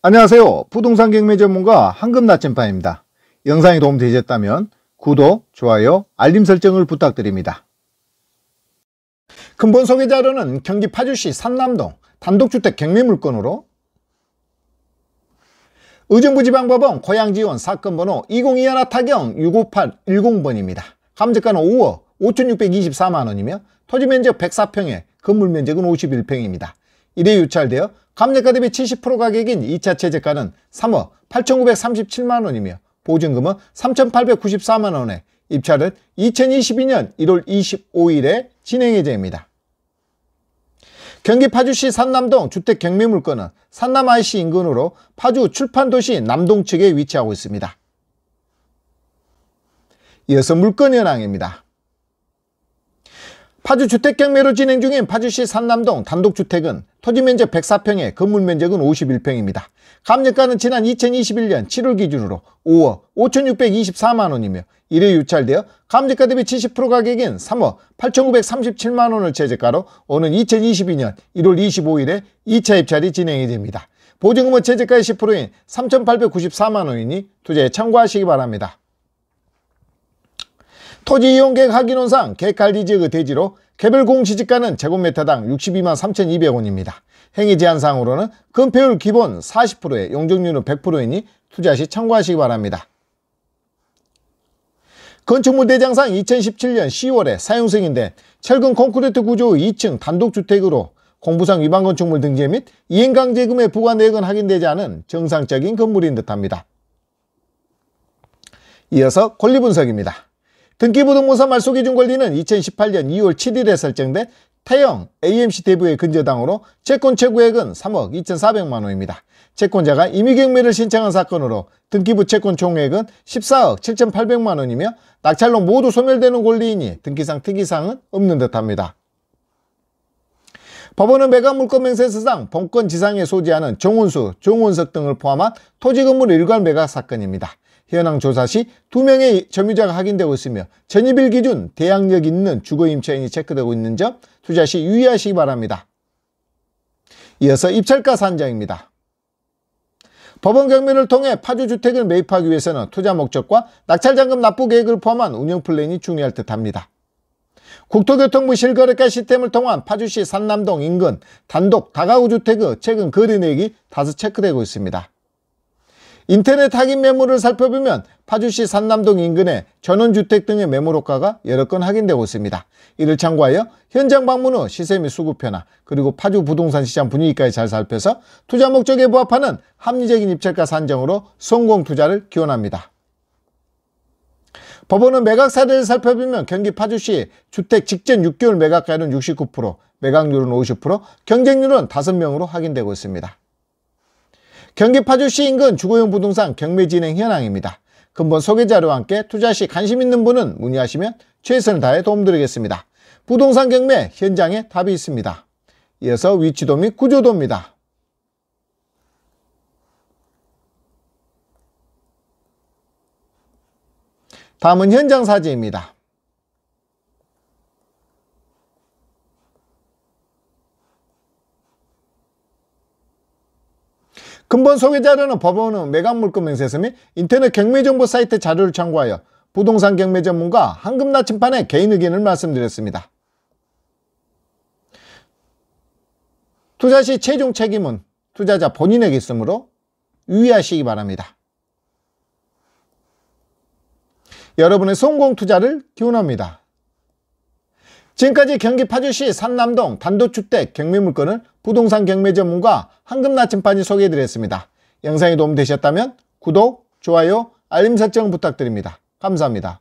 안녕하세요. 부동산 경매 전문가 황금나침반입니다. 영상이 도움되셨다면 구독, 좋아요, 알림 설정을 부탁드립니다. 근본 소개 자료는 경기 파주시 산남동 단독주택 경매 물건으로 의정부지방법원 고양지원 사건 번호 2021 타경 65810번입니다. 감정가는 5억 5624만원이며 토지면적 104평에 건물면적은 51평입니다. 이래 유찰되어 감정가 대비 70% 가격인 2차 체제가는 3억 8,937만원이며 보증금은 3,894만원에 입찰은 2022년 1월 25일에 진행 예정입니다. 경기 파주시 산남동 주택 경매물건은 산남 IC 인근으로 파주 출판도시 남동측에 위치하고 있습니다. 이어서 물건 현황입니다. 파주 주택경매로 진행 중인 파주시 산남동 단독주택은 토지면적 104평에 건물면적은 51평입니다. 감정가는 지난 2021년 7월 기준으로 5억 5,624만원이며 1회 유찰되어 감정가 대비 70% 가격인 3억 8,937만원을 최저가로 오는 2022년 1월 25일에 2차 입찰이 진행이 됩니다. 보증금은 최저가의 10%인 3,894만원이니 투자에 참고하시기 바랍니다. 토지 이용 계획 확인원상 개칼리 지역의 대지로 개별 공시지가는 제곱미터당 62만 3,200원입니다. 행위 제한상으로는 금폐율 기본 40%에 용적률은 100%이니 투자 시 참고하시기 바랍니다. 건축물 대장상 2017년 10월에 사용 승인된 철근 콘크리트 구조 2층 단독주택으로 공부상 위반 건축물 등재 및 이행강제금의 부과 내역은 확인되지 않은 정상적인 건물인 듯합니다. 이어서 권리분석입니다. 등기부등본서 말소기준 권리는 2018년 2월 7일에 설정된 태영 AMC 대부의 근저당으로 채권 최고액은 3억 2,400만 원입니다. 채권자가 임의경매를 신청한 사건으로 등기부 채권 총액은 14억 7,800만 원이며 낙찰로 모두 소멸되는 권리이니 등기상 특이사항은 없는 듯합니다. 법원은 매각물건 명세서상 본권 지상에 소지하는 정운수, 정운석 등을 포함한 토지 건물 일괄 매각 사건입니다. 현황 조사 시 두명의 점유자가 확인되고 있으며 전입일 기준 대항력 있는 주거임차인이 체크되고 있는 점 투자 시 유의하시기 바랍니다. 이어서 입찰가 산정입니다. 법원 경매를 통해 파주주택을 매입하기 위해서는 투자 목적과 낙찰잔금 납부 계획을 포함한 운영 플랜이 중요할 듯합니다. 국토교통부 실거래가 시스템을 통한 파주시 산남동 인근 단독 다가구 주택의 최근 거래 내역이 다수 체크되고 있습니다. 인터넷 확인 매물을 살펴보면 파주시 산남동 인근의 전원주택 등의 매물호가가 여러 건 확인되고 있습니다. 이를 참고하여 현장 방문 후 시세 및 수급 현황 그리고 파주 부동산 시장 분위기까지 잘 살펴서 투자 목적에 부합하는 합리적인 입찰가 산정으로 성공 투자를 기원합니다. 법원은 매각 사례를 살펴보면 경기 파주시 주택 직전 6개월 매각가율은 69%, 매각률은 50%, 경쟁률은 5명으로 확인되고 있습니다. 경기 파주시 인근 주거용 부동산 경매 진행 현황입니다. 근본 소개 자료와 함께 투자 시 관심 있는 분은 문의하시면 최선을 다해 도움드리겠습니다. 부동산 경매 현장에 답이 있습니다. 이어서 위치도 및 구조도입니다. 다음은 현장 사진입니다. 근본 소개 자료는 법원은 매각물권명세서 및 인터넷 경매정보 사이트 자료를 참고하여 부동산 경매 전문가 한금 나침판의 개인 의견을 말씀드렸습니다. 투자 시 최종 책임은 투자자 본인에게 있으므로 유의하시기 바랍니다. 여러분의 성공 투자를 기원합니다. 지금까지 경기 파주시 산남동 단독주택 경매 물건을 부동산 경매 전문가 황금나침반이 소개해드렸습니다. 영상이 도움되셨다면 구독, 좋아요, 알림 설정 부탁드립니다. 감사합니다.